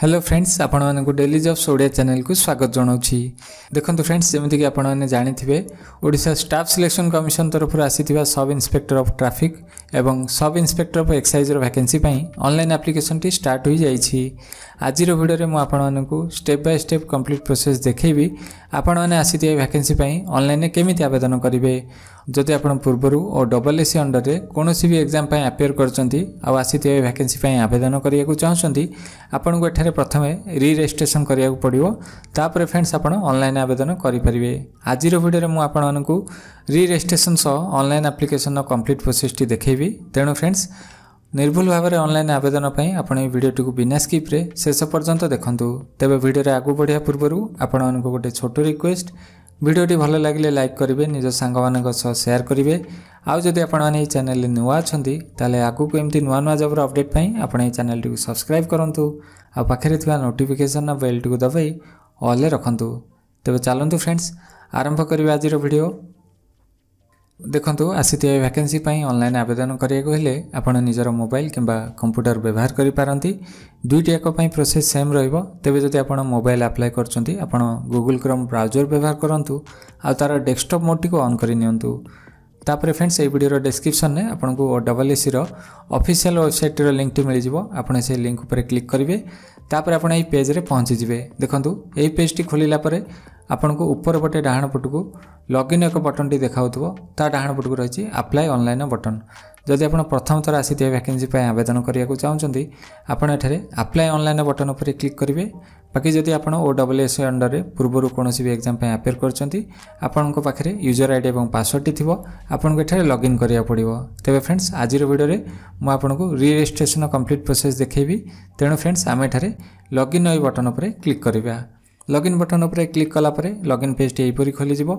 hello friends আপনার daily jobs Odia চ্যানেলকে স্বাগত জনাওছি দেখুন ফ্রেন্ডস যেমিকি আপনার জাঁথিবে ওড়শা স্টাফ সিলেকশন কমিশন তরফর আসিথিবা সব ইন্সপেক্টর অফ ট্রাফিক এবং সব ইন্সপেক্টর অফ এক্সাইজর ভ্যাকেন্সি পাই অনলাইন আপ্লিকেশনটি স্টার্ট হয়ে যাইছি আজির ভিডিওরে মু আপনার step by step complete process দেখেবি আপনার আসিথিবা ভ্যাকেন্সি পাই অনলাইনে কেমিতি আবেদন করিবে ଯଦି ଆପଣ ପୂର୍ବରୁ ଓ ଡବଲ ଏସ୍ସି ଅଣ୍ଡରରେ କୌଣସି ବି ଏକ୍ଜାମ୍ ପାଇଁ ଆପିୟର କରିଛନ୍ତି ଆଉ ଆସିଥିବା ଭ୍ୟାକେନ୍ସି ପାଇଁ ଆବେଦନ କରିବାକୁ ଚାହୁଁଛନ୍ତି ଆପଣଙ୍କୁ ଏଠାରେ ପ୍ରଥମେ ରି ରେଜିଷ୍ଟ୍ରେସନ କରିବାକୁ ପଡ଼ିବ ତାପରେ ଫ୍ରେଣ୍ଡସ୍ ଆପଣ ଅନଲାଇନ୍ ଆବେଦନ କରିପାରିବେ ଆଜିର ଭିଡ଼ିଓରେ ମୁଁ ଆପଣମାନଙ୍କୁ ରି ରେଜିଷ୍ଟ୍ରେସନ ସହ ଅନଲାଇନ୍ ଆପ୍ଲିକେସନର କମ୍ପ୍ଲିଟ୍ ପ୍ରୋସେସ୍ଟି ଦେଖାଇବି ତେଣୁ ଫ୍ରେଣ୍ଡସ୍ ନିର୍ଭୁଲ ଭାବରେ ଅନଲାଇନ୍ ଆବେଦନ ପାଇଁ ଆପଣ ଏହି ଭିଡ଼ିଓଟିକୁ ବିନା ସ୍କିପ୍ରେ ଶେଷ ପର୍ଯ୍ୟନ୍ତ ଦେଖନ୍ତୁ ତେବେ ଭିଡ଼ିଓରେ ଆଗକୁ ବଢ଼ିବା ପୂର୍ବରୁ ଆପଣମାନଙ୍କୁ ଗୋଟିଏ ଛୋଟ ରିକ୍ୱେଷ୍ଟ ভিডিওটি ভাল লাগলে লাইক করবে নিজ সাংবাদিক সহ সেয়ার করবে আউ যদি আপনার এই চ্যানেলে নূয়া অনেক তাহলে আগুক এমতি নূয়া নূয়া জবর অপডেট পাই আপনার এই চ্যানেলটি সবসক্রাইব করতু আখে থাকা নোটিফিকেসন বেলটি দবাই অল্রে রাখতু তবে চালু ফ্রেন্ডস আরম্ভ করা আজর ভিডিও ଦେଖନ୍ତୁ ଆସିଥିବା ଭ୍ୟାକେନ୍ସି ପାଇଁ ଅନଲାଇନ୍ ଆବେଦନ କରିବାକୁ ହେଲେ ଆପଣ ନିଜର ମୋବାଇଲ କିମ୍ବା କମ୍ପ୍ୟୁଟର ବ୍ୟବହାର କରିପାରନ୍ତି ଦୁଇଟିଯାକ ପାଇଁ ପ୍ରୋସେସ୍ ସେମ୍ ରହିବ ତେବେ ଯଦି ଆପଣ ମୋବାଇଲ ଆପ୍ଲାଏ କରୁଛନ୍ତି ଆପଣ ଗୁଗୁଲ କ୍ରୋମ୍ ବ୍ରାଉଜର ବ୍ୟବହାର କରନ୍ତୁ ଆଉ ତା'ର ଡେସ୍କଟପ୍ ମୋଡ଼ଟିକୁ ଅନ୍ କରିନିଅନ୍ତୁ ତାପରେ ଫ୍ରେଣ୍ଡସ୍ ଏହି ଭିଡ଼ିଓର ଡେସ୍କ୍ରିପ୍ସନ୍ରେ ଆପଣଙ୍କୁ ଡବଲ୍ ଏସିର ଅଫିସିଆଲ୍ ୱେବସାଇଟ୍ର ଲିଙ୍କ୍ଟି ମିଳିଯିବ ଆପଣ ସେ ଲିଙ୍କ୍ ଉପରେ କ୍ଲିକ୍ କରିବେ ତାପରେ ଆପଣ ଏଇ ପେଜ୍ରେ ପହଞ୍ଚିଯିବେ ଦେଖନ୍ତୁ ଏଇ ପେଜ୍ଟି ଖୋଲିଲା ପରେ ଆପଣଙ୍କୁ ଉପର ପଟେ ଡାହାଣ ପଟକୁ ଲଗ୍ଇନ୍ ଏକ ବଟନ୍ଟି ଦେଖାଉଥିବ ତା ଡାହାଣ ପଟକୁ ରହିଛି ଆପ୍ଲାଏ ଅନଲାଇନ୍ ବଟନ୍ ଯଦି ଆପଣ ପ୍ରଥମ ଥର ଆସିଥିବା ଭ୍ୟାକେନ୍ସି ପାଇଁ ଆବେଦନ କରିବାକୁ ଚାହୁଁଛନ୍ତି ଆପଣ ଏଠାରେ ଆପ୍ଲାଏ ଅନଲାଇନ୍ ବଟନ୍ ଉପରେ କ୍ଲିକ୍ କରିବେ ବାକି ଯଦି ଆପଣ ଓ ଡବ୍ଲ୍ୟୁ ଏସ୍ ଅଣ୍ଡରରେ ପୂର୍ବରୁ କୌଣସି ବି ଏକ୍ଜାମ୍ ପାଇଁ ଆପେୟାର କରିଛନ୍ତି ଆପଣଙ୍କ ପାଖରେ ୟୁଜର୍ ଆଇ ଡ଼ି ଏବଂ ପାସୱାର୍ଡ଼ଟି ଥିବ ଆପଣଙ୍କୁ ଏଠାରେ ଲଗ୍ଇନ୍ କରିବାକୁ ପଡ଼ିବ ତେବେ ଫ୍ରେଣ୍ଡସ୍ ଆଜିର ଭିଡ଼ିଓରେ ମୁଁ ଆପଣଙ୍କୁ ରିରେଜିଷ୍ଟ୍ରେସନ୍ କମ୍ପ୍ଲିଟ୍ ପ୍ରୋସେସ୍ ଦେଖେଇବି ତେଣୁ ଫ୍ରେଣ୍ଡସ୍ ଆମେ ଏଠାରେ ଲଗ୍ଇନ୍ ଆଇ ବଟନ୍ ଉପରେ କ୍ଲିକ୍ କରିବା ଲଗ୍ଇନ୍ ବଟନ୍ ଉପରେ କ୍ଲିକ୍ କଲାପରେ ଲଗ୍ଇନ୍ ପେଜ୍ଟି ଏହିପରି ଖୋଲିଯିବ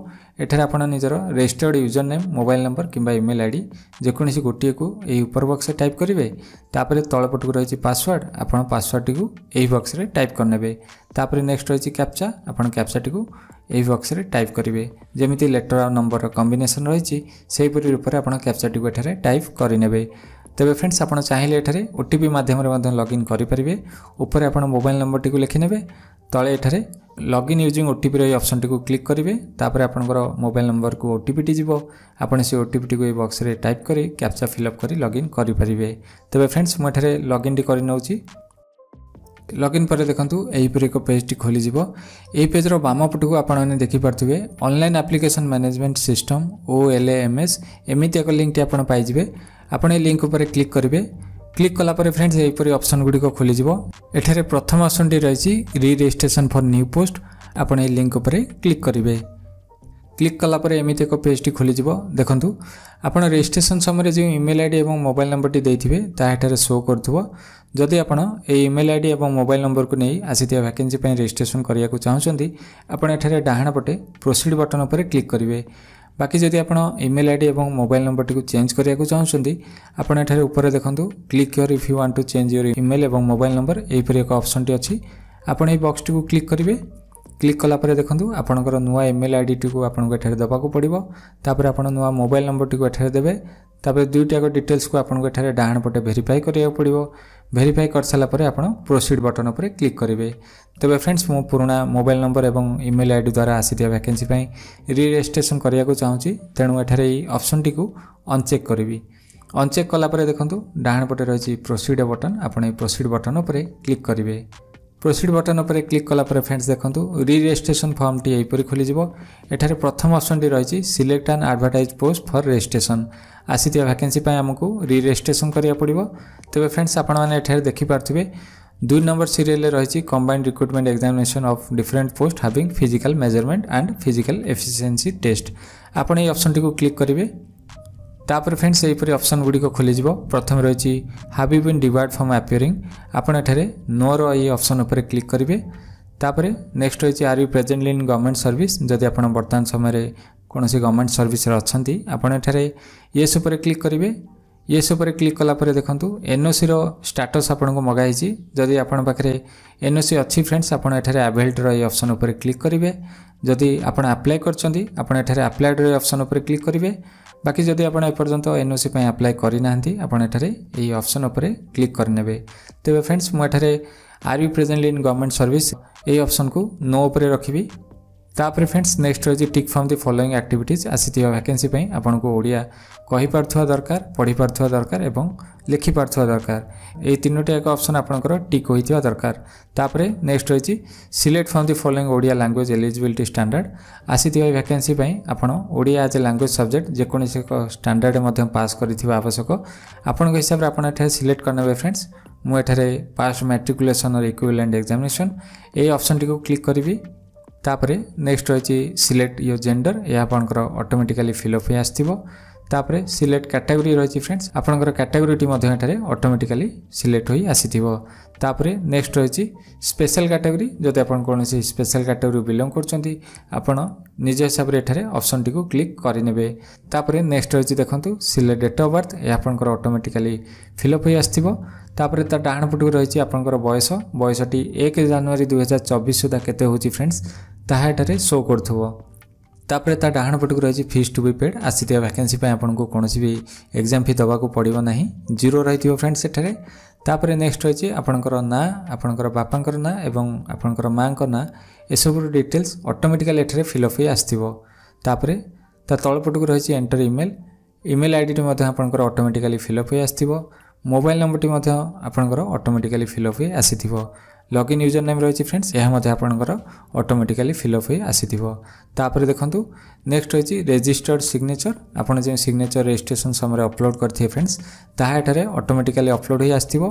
ଏଠାରେ ଆପଣ ନିଜର registered user name mobile number କିମ୍ବା ଇମେଲ୍ ଆଇ ଡ଼ି ଯେକୌଣସି ଗୋଟିଏକୁ ଏହି ଉପର ବକ୍ସରେ ଟାଇପ୍ କରିବେ ତାପରେ ତଳପଟକୁ ରହିଛି ପାସୱାର୍ଡ଼ ଆପଣ ପାସୱାର୍ଡ଼ଟିକୁ ଏହି ବକ୍ସରେ ଟାଇପ୍ କରିନେବେ ତାପରେ ନେକ୍ସଟ ରହିଛି କ୍ୟାପ୍ଚା ଆପଣ କ୍ୟାପ୍ଚାଟିକୁ ଏହି ବକ୍ସରେ ଟାଇପ୍ କରିବେ ଯେମିତି ଲେଟର ଆଉ ନମ୍ବରର କମ୍ବିନେସନ୍ ରହିଛି ସେହିପରି ରୂପରେ ଆପଣ କ୍ୟାପ୍ଚାଟିକୁ ଏଠାରେ ଟାଇପ୍ କରିନେବେ ତେବେ ଫ୍ରେଣ୍ଡସ୍ ଆପଣ ଚାହିଁଲେ ଏଠାରେ ଓ ଟି ପି ମାଧ୍ୟମରେ ମଧ୍ୟ ଲଗ୍ଇନ୍ କରିପାରିବେ ଉପରେ ଆପଣ ମୋବାଇଲ୍ ନମ୍ବରଟିକୁ ଲେଖିନେବେ ତଳେ ଏଠାରେ ଲଗ୍ଇନ୍ ୟୁଜିଂ ଓଟିପିର ଏହି ଅପସନ୍ଟିକୁ କ୍ଲିକ୍ କରିବେ ତାପରେ ଆପଣଙ୍କର ମୋବାଇଲ୍ ନମ୍ବରକୁ ଓ ଟି ପିଟି ଯିବ ଆପଣ ସେ ଓ ଟି ପିଟିକୁ ଏହି ବକ୍ସରେ ଟାଇପ୍ କରି କ୍ୟାପ୍ଚା ଫିଲ୍ଅପ୍ କରି ଲଗ୍ଇନ୍ କରିପାରିବେ ତେବେ ଫ୍ରେଣ୍ଡସ୍ ମୁଁ ଏଠାରେ ଲଗ୍ଇନ୍ଟି କରିନେଉଛି ଲଗ୍ଇନ୍ ପରେ ଦେଖନ୍ତୁ ଏହିପରି ଏକ ପେଜ୍ଟି ଖୋଲିଯିବ ଏହି ପେଜ୍ର ବାମ ପଟକୁ ଆପଣମାନେ ଦେଖିପାରୁଥିବେ online application management system O L M S ଏମିତି ଏକ ଲିଙ୍କଟି ଆପଣ ପାଇଯିବେ ଆପଣ ଏହି ଲିଙ୍କ ଉପରେ କ୍ଲିକ୍ କରିବେ କ୍ଲିକ୍ କଲାପରେ ଫ୍ରେଣ୍ଡସ୍ ଏହିପରି ଅପସନ୍ ଗୁଡ଼ିକ ଖୋଲିଯିବ ଏଠାରେ ପ୍ରଥମ ଅପସନ୍ଟି ରହିଛି ରି ରେଜିଷ୍ଟ୍ରେସନ୍ ଫର୍ ନ୍ୟୁ ପୋଷ୍ଟ ଆପଣ ଏହି ଲିଙ୍କ ଉପରେ କ୍ଲିକ୍ କରିବେ କ୍ଲିକ୍ କଲାପରେ ଏମିତି ଏକ ପେଜ୍ଟି ଖୋଲିଯିବ ଦେଖନ୍ତୁ ଆପଣ ରେଜିଷ୍ଟ୍ରେସନ୍ ସମୟରେ ଯେଉଁ ଇମେଲ୍ ଆଇ ଡ଼ି ଏବଂ ମୋବାଇଲ୍ ନମ୍ବରଟି ଦେଇଥିବେ ତାହା ଏଠାରେ ଶୋ କରୁଥିବ ଯଦି ଆପଣ ଏହି ଇମେଲ୍ ଆଇ ଡ଼ି ଏବଂ ମୋବାଇଲ୍ ନମ୍ବରକୁ ନେଇ ଆସିଥିବା ଭ୍ୟାକେନ୍ସି ପାଇଁ ରେଜିଷ୍ଟ୍ରେସନ୍ କରିବାକୁ ଚାହୁଁଛନ୍ତି ଆପଣ ଏଠାରେ ଡାହାଣ ପଟେ ପ୍ରୋସିଡ଼ ବଟନ୍ ଉପରେ କ୍ଲିକ୍ କରିବେ ବାକି ଯଦି ଆପଣ ଇମେଲ୍ ଆଇ ଡ଼ି ଏବଂ ମୋବାଇଲ୍ ନମ୍ବରଟିକୁ ଚେଞ୍ଜ କରିବାକୁ ଚାହୁଁଛନ୍ତି ଆପଣ ଏଠାରେ ଉପରେ ଦେଖନ୍ତୁ click here if you want to change your email ଏବଂ ମୋବାଇଲ୍ ନମ୍ବର ଏହିପରି ଏକ ଅପସନ୍ଟି ଅଛି ଆପଣ ଏହି ବକ୍ସଟିକୁ କ୍ଲିକ୍ କରିବେ କ୍ଲିକ୍ କଲା ପରେ ଦେଖନ୍ତୁ ଆପଣଙ୍କର ନୂଆ ଇମେଲ୍ ଆଇଡ଼ିଟିକୁ ଆପଣଙ୍କୁ ଏଠାରେ ଦେବାକୁ ପଡ଼ିବ ତାପରେ ଆପଣ ନୂଆ ମୋବାଇଲ୍ ନମ୍ବରଟିକୁ ଏଠାରେ ଦେବେ ତାପରେ ଦୁଇଟାକ ଡିଟେଲ୍ସକୁ ଆପଣଙ୍କୁ ଏଠାରେ ଡାହାଣ ପଟେ ଭେରିଫାଏ କରିବାକୁ ପଡ଼ିବ ଭେରିଫାଏ କରିସାରିଲା ପରେ ଆପଣ ପ୍ରୋସିଡ଼ ବଟନ୍ ଉପରେ କ୍ଲିକ୍ କରିବେ ତେବେ ଫ୍ରେଣ୍ଡସ୍ ମୁଁ ପୁରୁଣା ମୋବାଇଲ୍ ନମ୍ବର ଏବଂ ଇମେଲ୍ ଆଇଡ଼ି ଦ୍ୱାରା ଆସିଥିବା ଭ୍ୟାକେନ୍ସି ପାଇଁ ରିରେଜିଷ୍ଟ୍ରେସନ୍ କରିବାକୁ ଚାହୁଁଛି ତେଣୁ ଏଠାରେ ଏହି ଅପସନ୍ଟିକୁ ଅନଚେକ୍ କରିବି ଅନଚେକ୍ କଲାପରେ ଦେଖନ୍ତୁ ଡାହାଣ ପଟେ ରହିଛି ପ୍ରୋସିଡ଼ ବଟନ୍ ଆପଣ ଏହି ପ୍ରୋସିଡ଼ ବଟନ୍ ଉପରେ କ୍ଲିକ୍ କରିବେ ପ୍ରୋସିଡ଼ ବଟନ୍ ଉପରେ କ୍ଲିକ୍ କଲାପରେ ଫ୍ରେଣ୍ଡସ୍ ଦେଖନ୍ତୁ ରିରେଜିଷ୍ଟ୍ରେସନ୍ ଫର୍ମଟି ଏହିପରି ଖୋଲିଯିବ ଏଠାରେ ପ୍ରଥମ ଅପସନ୍ଟି ରହିଛି select and advertise post for registration ଆସିଥିବା ଭ୍ୟାକେନ୍ସି ପାଇଁ ଆମକୁ ରିରେଜିଷ୍ଟ୍ରେସନ୍ କରିବାକୁ ପଡ଼ିବ ତେବେ ଫ୍ରେଣ୍ଡସ୍ ଆପଣମାନେ ଏଠାରେ ଦେଖିପାରୁଥିବେ দুই নম্বর সিরিয়ালে রয়েছে combined recruitment examination of different post having physical measurement and physical efficiency test ଆପଣ ଏହି ଅପସନ୍ଟିକୁ କ୍ଲିକ୍ କରିବେ ତାପରେ ଫ୍ରେଣ୍ଡସ୍ ଏହିପରି ଅପସନ୍ ଗୁଡ଼ିକ ଖୋଲିଯିବ ପ୍ରଥମେ ରହିଛି have you been debarred from appearing ଆପଣ ଏଠାରେ ନୋର ଏହି ଅପସନ୍ ଉପରେ କ୍ଲିକ୍ କରିବେ ତାପରେ ନେକ୍ସଟ ରହିଛି are you presently in government service ଯଦି ଆପଣ ବର୍ତ୍ତମାନ ସମୟରେ କୌଣସି ଗଭର୍ଣ୍ଣମେଣ୍ଟ ସର୍ଭିସରେ ଅଛନ୍ତି ଆପଣ ଏଠାରେ ୟେସ୍ ଉପରେ କ୍ଲିକ୍ କରିବେ ୟେସ୍ ଉପରେ କ୍ଲିକ୍ କଲାପରେ ଦେଖନ୍ତୁ ଏନ୍ଓସିର ଷ୍ଟାଟସ୍ ଆପଣଙ୍କୁ ମଗାଇଛି ଯଦି ଆପଣଙ୍କ ପାଖରେ ଏନ୍ଓସି ଅଛି ଫ୍ରେଣ୍ଡସ୍ ଆପଣ ଏଠାରେ ଆଭେଲ୍ଟର ଏଇ ଅପସନ୍ ଉପରେ କ୍ଲିକ୍ କରିବେ ଯଦି ଆପଣ ଆପ୍ଲାଏ କରିଛନ୍ତି ଆପଣ ଏଠାରେ ଆପ୍ଲାଏଡ଼ର ଏଇ ଅପସନ୍ ଉପରେ କ୍ଲିକ୍ କରିବେ ବାକି ଯଦି ଆପଣ ଏପର୍ଯ୍ୟନ୍ତ ଏନ୍ଓସି ପାଇଁ ଆପ୍ଲାଏ କରିନାହାନ୍ତି ଆପଣ ଏଠାରେ ଏହି ଅପସନ୍ ଉପରେ କ୍ଲିକ୍ କରିନେବେ ତେବେ ଫ୍ରେଣ୍ଡସ୍ ମୁଁ ଏଠାରେ are you presently in government service ଏହି ଅପସନ୍କୁ ନୋ ଉପରେ ରଖିବି ତାପରେ ଫ୍ରେଣ୍ଡସ୍ ନେକ୍ସଟ ରହିଛି tick from the following activities ଆସିଥିବା ଭ୍ୟାକେନ୍ସି ପାଇଁ ଆପଣଙ୍କୁ ଓଡ଼ିଆ କହିପାରୁଥିବା ଦରକାର ପଢ଼ିପାରୁଥିବା ଦରକାର ଏବଂ ଲେଖିପାରୁଥିବା ଦରକାର ଏହି ତିନୋଟି ଏକ ଅପସନ୍ ଆପଣଙ୍କର ଟିକ୍ ହୋଇଥିବା ଦରକାର ତାପରେ ନେକ୍ସଟ ରହିଛି select from the following Odia language eligibility standard ଆସିଥିବା ଭ୍ୟାକେନ୍ସି ପାଇଁ ଆପଣ Odia as a language subject ଯେକୌଣସି ଏକ ଷ୍ଟାଣ୍ଡାର୍ଡ଼ ମଧ୍ୟ ପାସ୍ କରିଥିବା ଆବଶ୍ୟକ ଆପଣଙ୍କ ହିସାବରେ ଆପଣ ଏଠାରେ ସିଲେକ୍ଟ କରିନେବେ ଫ୍ରେଣ୍ଡସ୍ ମୁଁ ଏଠାରେ ପାସ୍ ମାଟ୍ରିକୁଲେସନ୍ର ଇକ୍ୟୁଲାଣ୍ଡ ଏକ୍ଜାମିନେସନ୍ ଏହି ଅପସନ୍ଟିକୁ କ୍ଲିକ୍ କରିବି তাপরে নেক্সট রয়েছে সিলেক্ট ইয়োর জেন্ডর এ আপনার অটোমেটিকালি ফিলঅপ হয়ে আসব তাপরে সিলেক্ট ক্যাটাগোরি রয়েছে ফ্রেন্ডস আপনার ক্যাটাগোরিটি এখানে অটোমেটিকালি সিলেক্ট হয়ে আসিথিব তাপরে নেক্সট রয়েছে স্পেশাল ক্যাটাগোরি যদি আপনার কোণী স্পেশাল ক্যাটাগোরি বিলং করছেন আপনার নিজ হিসাবে এখানে অপসনটি ক্লিক করে নেবে তাপরে নেক্সট রয়েছে দেখুন সিলেক্ট ডেট অফ বার্থ এ আপনার অটোমেটিকালি ফিলঅপ হয়ে আসব ତାପରେ ତା ଡାହାଣ ପଟକୁ ରହିଛି ଆପଣଙ୍କର ବୟସ ବୟସଟି ଏକ ଜାନୁଆରୀ ଦୁଇହଜାର ଚବିଶ ସୁଦ୍ଧା କେତେ ହେଉଛି ଫ୍ରେଣ୍ଡସ୍ ତାହା ଏଠାରେ ଶୋ କରୁଥିବ ତାପରେ ତା ଡାହାଣ ପଟକୁ ରହିଛି ଫିସ୍ ଟୁ ବି ପେଡ଼୍ ଆସିଥିବା ଭ୍ୟାକେନ୍ସି ପାଇଁ ଆପଣଙ୍କୁ କୌଣସି ବି ଏକ୍ଜାମ୍ ଫି ଦେବାକୁ ପଡ଼ିବ ନାହିଁ ଜିରୋ ରହିଥିବ ଫ୍ରେଣ୍ଡସ୍ ଏଠାରେ ତାପରେ ନେକ୍ସଟ ରହିଛି ଆପଣଙ୍କର ନାଁ ଆପଣଙ୍କର ବାପାଙ୍କର ନାଁ ଏବଂ ଆପଣଙ୍କର ମାଆଙ୍କ ନାଁ ଏସବୁର ଡିଟେଲ୍ସ ଅଟୋମେଟିକାଲି ଏଠାରେ ଫିଲ୍ଅପ୍ ହୋଇ ଆସିଥିବ ତାପରେ ତା ତଳ ପଟକୁ ରହିଛି ଏଣ୍ଟର ଇମେଲ୍ ଇମେଲ୍ ଆଇଡ଼ିଟି ମଧ୍ୟ ଆପଣଙ୍କର ଅଟୋମେଟିକାଲି ଫିଲ୍ଅପ୍ ହୋଇ ଆସିଥିବ ମୋବାଇଲ ନମ୍ବରଟି ମଧ୍ୟ ଆପଣଙ୍କର ଅଟୋମେଟିକାଲି ଫିଲ୍ଅପ୍ ହୋଇ ଆସିଥିବ ଲଗ୍ଇନ୍ ୟୁଜର ନେମ୍ ରହିଛି ଫ୍ରେଣ୍ଡସ୍ ଏହା ମଧ୍ୟ ଆପଣଙ୍କର ଅଟୋମେଟିକାଲି ଫିଲ୍ଅପ୍ ହୋଇ ଆସିଥିବ ତାପରେ ଦେଖନ୍ତୁ ନେକ୍ସଟ ରହିଛି ରେଜିଷ୍ଟର୍ଡ଼ ସିଗ୍ନେଚର ଆପଣ ଯେଉଁ ସିଗ୍ନେଚର ରେଜିଷ୍ଟ୍ରେସନ୍ ସମୟରେ ଅପଲୋଡ଼ କରିଥିବେ ଫ୍ରେଣ୍ଡସ୍ ତାହା ଏଠାରେ ଅଟୋମେଟିକାଲି ଅପଲୋଡ଼ ହୋଇ ଆସିଥିବ